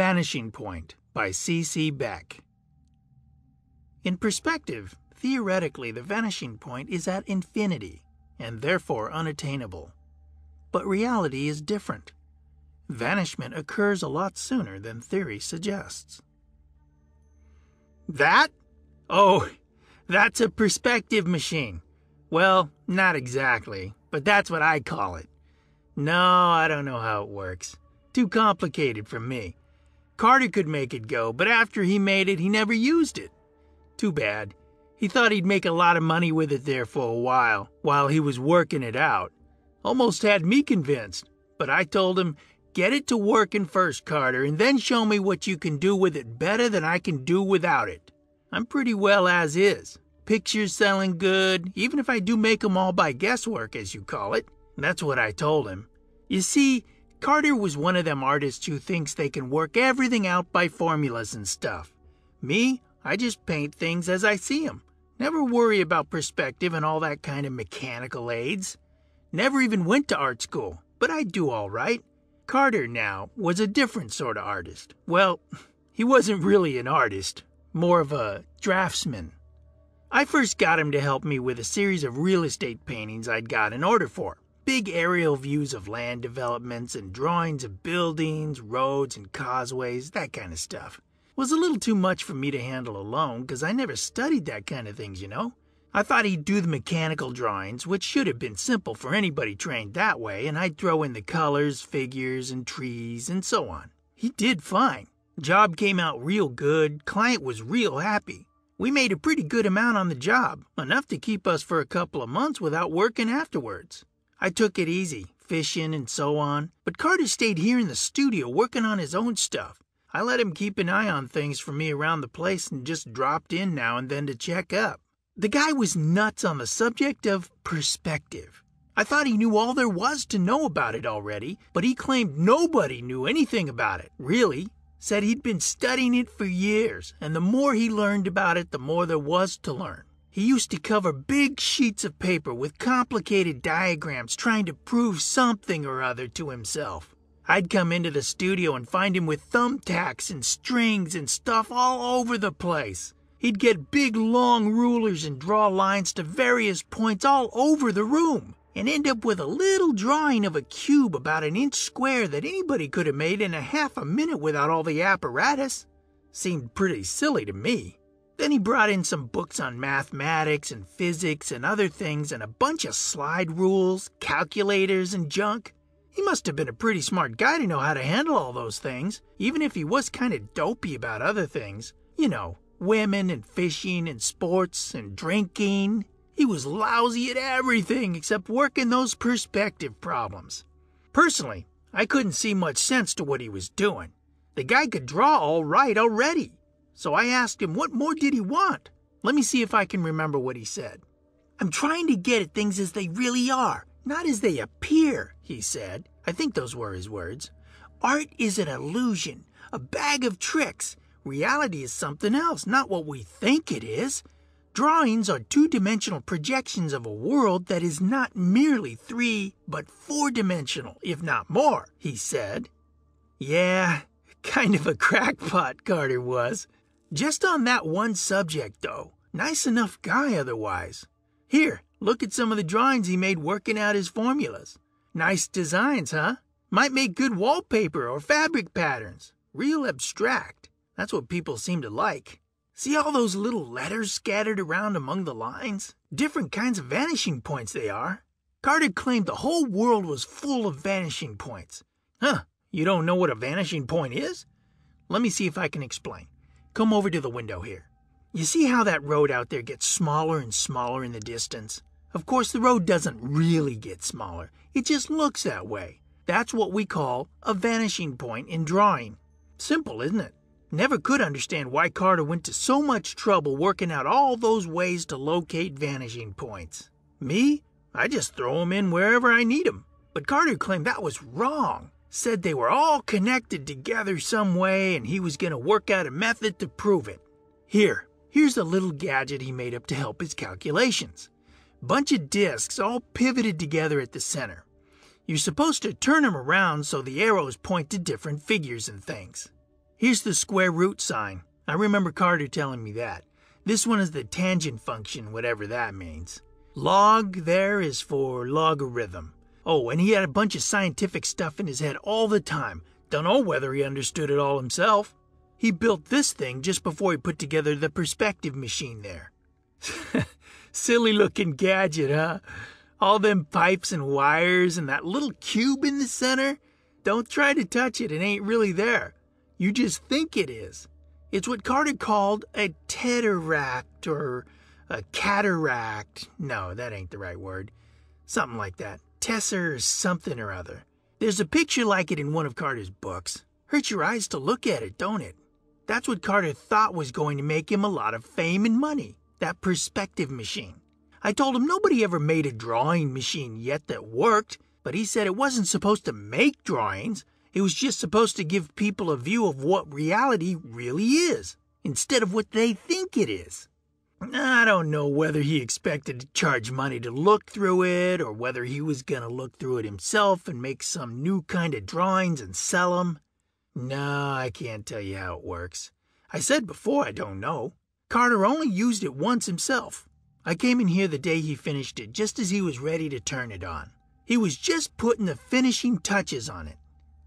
Vanishing Point by C.C. Beck. In perspective, theoretically the vanishing point is at infinity and therefore unattainable. But reality is different. Vanishment occurs a lot sooner than theory suggests. That? Oh, that's a perspective machine. Well, not exactly, but that's what I call it. No, I don't know how it works. Too complicated for me. Carter could make it go, but after he made it, he never used it. Too bad. He thought he'd make a lot of money with it there for a while, while he was working it out. Almost had me convinced, but I told him, Get it to working first, Carter, and then show me what you can do with it better than I can do without it. I'm pretty well as is. Pictures selling good, even if I do make 'em all by guesswork, as you call it. That's what I told him. You see, Carter was one of them artists who thinks they can work everything out by formulas and stuff. Me, I just paint things as I see 'em. Never worry about perspective and all that kind of mechanical aids. Never even went to art school, but I do all right. Carter, now, was a different sort of artist. Well, he wasn't really an artist, more of a draftsman. I first got him to help me with a series of real estate paintings I'd got an order for big aerial views of land developments and drawings of buildings, roads, and causeways, that kind of stuff. Was a little too much for me to handle alone because I never studied that kind of things, you know. I thought he'd do the mechanical drawings, which should have been simple for anybody trained that way, and I'd throw in the colors, figures, and trees, and so on. He did fine. Job came out real good, client was real happy. We made a pretty good amount on the job, enough to keep us for a couple of months without working afterwards. I took it easy, fishing and so on, but Carter stayed here in the studio working on his own stuff. I let him keep an eye on things for me around the place and just dropped in now and then to check up. The guy was nuts on the subject of perspective. I thought he knew all there was to know about it already, but he claimed nobody knew anything about it, really. Said he'd been studying it for years, and the more he learned about it, the more there was to learn. He used to cover big sheets of paper with complicated diagrams trying to prove something or other to himself. I'd come into the studio and find him with thumbtacks and strings and stuff all over the place. He'd get big long rulers and draw lines to various points all over the room and end up with a little drawing of a cube about an inch square that anybody could have made in a half a minute without all the apparatus. Seemed pretty silly to me. Then he brought in some books on mathematics and physics and other things and a bunch of slide rules, calculators, and junk. He must have been a pretty smart guy to know how to handle all those things, even if he was kind of dopey about other things. You know, women and fishing and sports and drinking. He was lousy at everything except working those perspective problems. Personally, I couldn't see much sense to what he was doing. The guy could draw all right already. So I asked him, What more did he want? Let me see if I can remember what he said. I'm trying to get at things as they really are, not as they appear, he said. I think those were his words. Art is an illusion, a bag of tricks. Reality is something else, not what we think it is. Drawings are two dimensional projections of a world that is not merely three, but four dimensional, if not more, he said. Yeah, kind of a crackpot, Carter was. Just on that one subject, though. Nice enough guy otherwise. Here, look at some of the drawings he made working out his formulas. Nice designs, huh? Might make good wallpaper or fabric patterns. Real abstract. That's what people seem to like. See all those little letters scattered around among the lines? Different kinds of vanishing points they are. Carter claimed the whole world was full of vanishing points. Huh, you don't know what a vanishing point is? Let me see if I can explain. Come over to the window here. You see how that road out there gets smaller and smaller in the distance? Of course, the road doesn't really get smaller, it just looks that way. That's what we call a vanishing point in drawing. Simple, isn't it? Never could understand why Carter went to so much trouble working out all those ways to locate vanishing points. Me? I just throw 'em in wherever I need 'em. But Carter claimed that was wrong said they were all connected together some way and he was going to work out a method to prove it. Here, here's a little gadget he made up to help his calculations. Bunch of discs all pivoted together at the center. You're supposed to turn them around so the arrows point to different figures and things. Here's the square root sign. I remember Carter telling me that. This one is the tangent function, whatever that means. Log there is for logarithm. Oh, and he had a bunch of scientific stuff in his head all the time. Dunno whether he understood it all himself. He built this thing just before he put together the perspective machine there. Silly looking gadget, huh? All them pipes and wires and that little cube in the center. Don't try to touch it, it ain't really there. You just think it is. It's what Carter called a tesseract or a cataract. No, that ain't the right word. Something like that. Tesser or something or other. There's a picture like it in one of Carter's books. Hurts your eyes to look at it, don't it? That's what Carter thought was going to make him a lot of fame and money that perspective machine. I told him nobody ever made a drawing machine yet that worked, but he said it wasn't supposed to make drawings, it was just supposed to give people a view of what reality really is, instead of what they think it is. I don't know whether he expected to charge money to look through it or whether he was going to look through it himself and make some new kind of drawings and sell them. No, I can't tell you how it works. I said before I don't know. Carter only used it once himself. I came in here the day he finished it, just as he was ready to turn it on. He was just putting the finishing touches on it.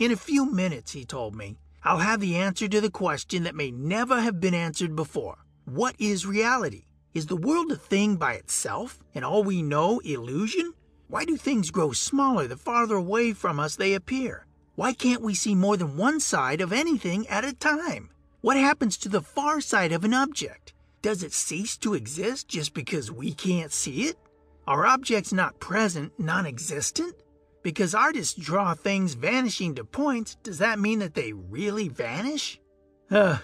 In a few minutes, he told me, I'll have the answer to the question that may never have been answered before. What is reality? Is the world a thing by itself and all we know illusion? Why do things grow smaller the farther away from us they appear? Why can't we see more than one side of anything at a time? What happens to the far side of an object? Does it cease to exist just because we can't see it? Are objects not present non existent? Because artists draw things vanishing to points, does that mean that they really vanish? Ugh,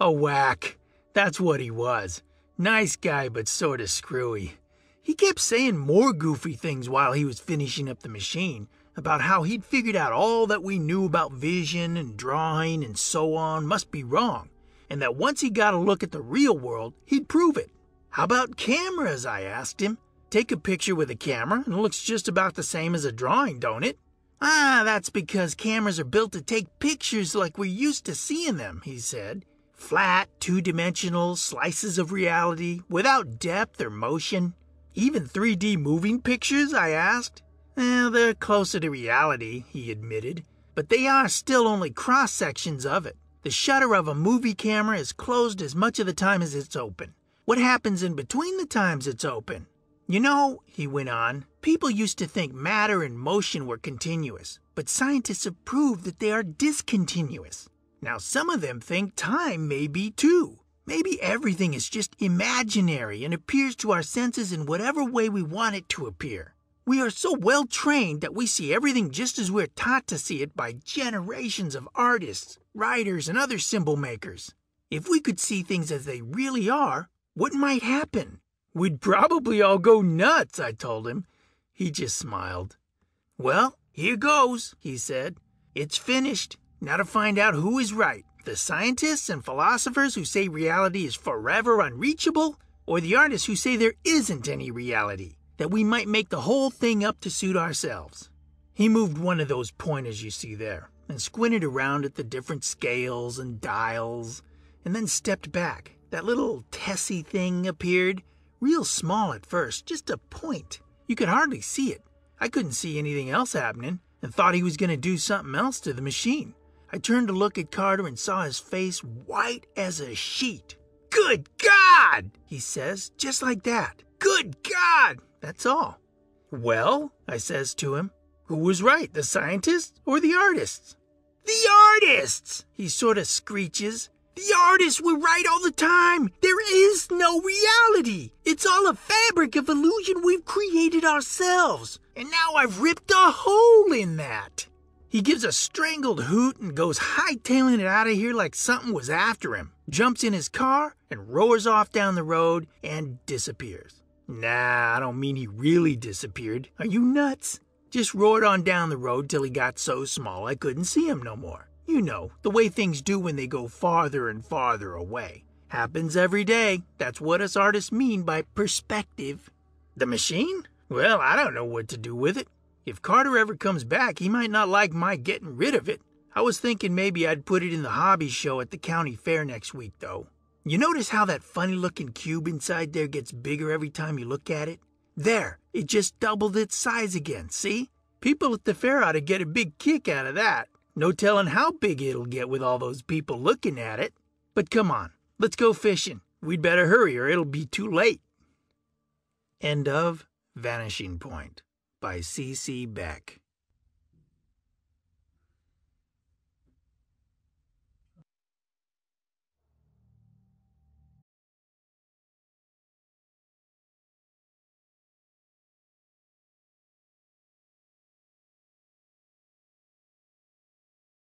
a whack. That's what he was. Nice guy, but sorta screwy. He kept saying more goofy things while he was finishing up the machine about how he'd figured out all that we knew about vision and drawing and so on must be wrong, and that once he got a look at the real world, he'd prove it. How about cameras? I asked him. Take a picture with a camera and it looks just about the same as a drawing, don't it? Ah, that's because cameras are built to take pictures like we're used to seeing them, he said. Flat, two dimensional slices of reality without depth or motion? Even 3D moving pictures? I asked. Eh, they're closer to reality, he admitted, but they are still only cross sections of it. The shutter of a movie camera is closed as much of the time as it's open. What happens in between the times it's open? You know, he went on, people used to think matter and motion were continuous, but scientists have proved that they are discontinuous. Now, some of them think time may be too. Maybe everything is just imaginary and appears to our senses in whatever way we want it to appear. We are so well trained that we see everything just as we're taught to see it by generations of artists, writers, and other symbol makers. If we could see things as they really are, what might happen? We'd probably all go nuts, I told him. He just smiled. Well, here goes, he said. It's finished. Now to find out who is right the scientists and philosophers who say reality is forever unreachable, or the artists who say there isn't any reality, that we might make the whole thing up to suit ourselves. He moved one of those pointers you see there and squinted around at the different scales and dials, and then stepped back. That little Tessie thing appeared, real small at first, just a point. You could hardly see it. I couldn't see anything else happening and thought he was going to do something else to the machine. I turned to look at Carter and saw his face white as a sheet. Good God! he says, just like that. Good God! That's all. Well, I says to him, who was right, the scientists or the artists? The artists! He sort of screeches. The artists were right all the time. There is no reality. It's all a fabric of illusion we've created ourselves. And now I've ripped a hole in that. He gives a strangled hoot and goes hightailing it out of here like something was after him, jumps in his car and roars off down the road and disappears. Nah, I don't mean he really disappeared. Are you nuts? Just roared on down the road till he got so small I couldn't see him no more. You know, the way things do when they go farther and farther away. Happens every day. That's what us artists mean by perspective. The machine? Well, I don't know what to do with it. If Carter ever comes back, he might not like my getting rid of it. I was thinking maybe I'd put it in the hobby show at the county fair next week, though. You notice how that funny looking cube inside there gets bigger every time you look at it? There, it just doubled its size again, see? People at the fair ought to get a big kick out of that. No telling how big it'll get with all those people looking at it. But come on, let's go fishing. We'd better hurry or it'll be too late. End of Vanishing Point by C. C. Beck